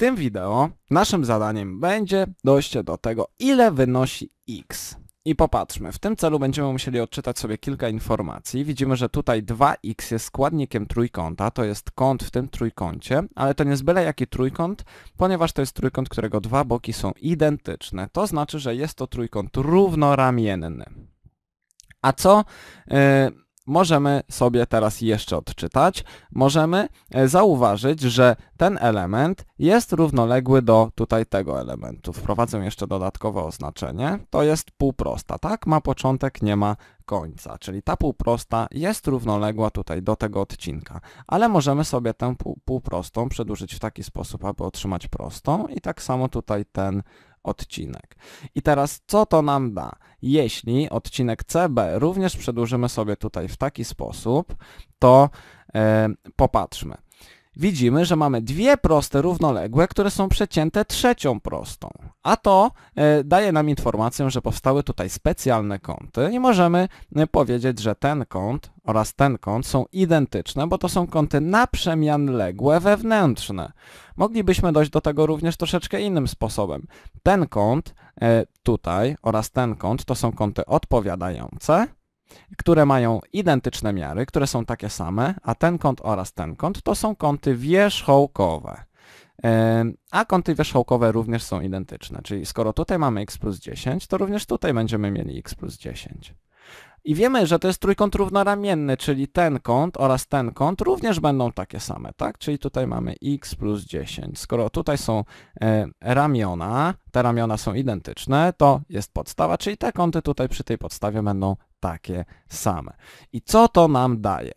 tym wideo naszym zadaniem będzie dojście do tego, ile wynosi x. I popatrzmy, w tym celu będziemy musieli odczytać sobie kilka informacji. Widzimy, że tutaj 2x jest składnikiem trójkąta, to jest kąt w tym trójkącie, ale to nie jest byle jaki trójkąt, ponieważ to jest trójkąt, którego dwa boki są identyczne. To znaczy, że jest to trójkąt równoramienny. A co... Yy, możemy sobie teraz jeszcze odczytać, możemy e, zauważyć, że ten element jest równoległy do tutaj tego elementu. Wprowadzę jeszcze dodatkowe oznaczenie. To jest półprosta, tak? Ma początek, nie ma końca, czyli ta półprosta jest równoległa tutaj do tego odcinka, ale możemy sobie tę półprostą przedłużyć w taki sposób, aby otrzymać prostą i tak samo tutaj ten odcinek. I teraz co to nam da? Jeśli odcinek CB również przedłużymy sobie tutaj w taki sposób, to yy, popatrzmy widzimy, że mamy dwie proste równoległe, które są przecięte trzecią prostą. A to e, daje nam informację, że powstały tutaj specjalne kąty i możemy e, powiedzieć, że ten kąt oraz ten kąt są identyczne, bo to są kąty naprzemianległe wewnętrzne. Moglibyśmy dojść do tego również troszeczkę innym sposobem. Ten kąt e, tutaj oraz ten kąt to są kąty odpowiadające, które mają identyczne miary, które są takie same, a ten kąt oraz ten kąt to są kąty wierzchołkowe. A kąty wierzchołkowe również są identyczne, czyli skoro tutaj mamy x plus 10, to również tutaj będziemy mieli x plus 10. I wiemy, że to jest trójkąt równoramienny, czyli ten kąt oraz ten kąt również będą takie same, tak? Czyli tutaj mamy x plus 10. Skoro tutaj są e, ramiona, te ramiona są identyczne, to jest podstawa, czyli te kąty tutaj przy tej podstawie będą takie same. I co to nam daje?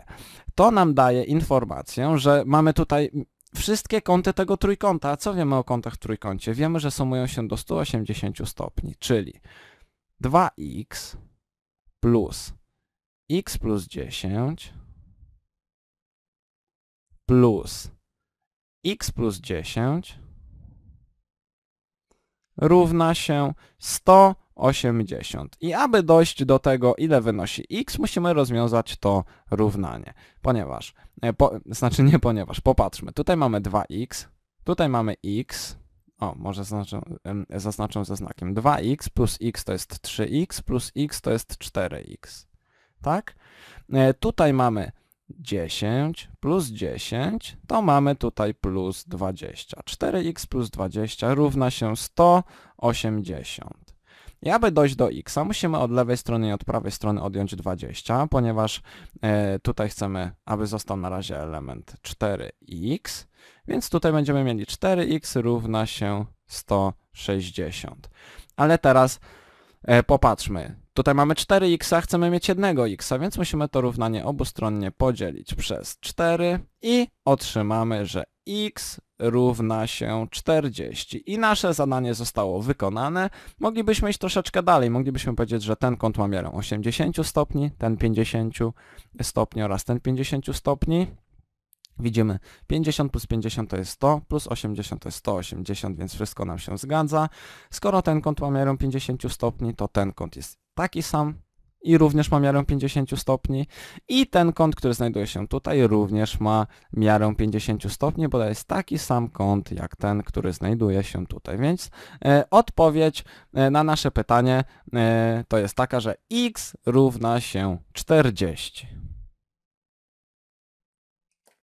To nam daje informację, że mamy tutaj wszystkie kąty tego trójkąta. A co wiemy o kątach w trójkącie? Wiemy, że sumują się do 180 stopni, czyli 2x plus x plus 10 plus x plus 10 równa się 180. I aby dojść do tego, ile wynosi x, musimy rozwiązać to równanie. Ponieważ, e, po, znaczy nie ponieważ, popatrzmy, tutaj mamy 2x, tutaj mamy x, o, może zaznaczę, zaznaczę ze znakiem. 2x plus x to jest 3x plus x to jest 4x. Tak? E, tutaj mamy 10 plus 10, to mamy tutaj plus 20. 4x plus 20 równa się 180. I aby dojść do x, musimy od lewej strony i od prawej strony odjąć 20, ponieważ e, tutaj chcemy, aby został na razie element 4x, więc tutaj będziemy mieli 4x równa się 160. Ale teraz e, popatrzmy, Tutaj mamy 4x, a chcemy mieć jednego x, więc musimy to równanie obustronnie podzielić przez 4 i otrzymamy, że x równa się 40. I nasze zadanie zostało wykonane. Moglibyśmy iść troszeczkę dalej. Moglibyśmy powiedzieć, że ten kąt ma miarę 80 stopni, ten 50 stopni oraz ten 50 stopni. Widzimy 50 plus 50 to jest 100, plus 80 to jest 180, więc wszystko nam się zgadza. Skoro ten kąt ma miarę 50 stopni, to ten kąt jest taki sam, i również ma miarę 50 stopni i ten kąt, który znajduje się tutaj również ma miarę 50 stopni, bo to jest taki sam kąt jak ten, który znajduje się tutaj. Więc e, odpowiedź e, na nasze pytanie e, to jest taka, że x równa się 40.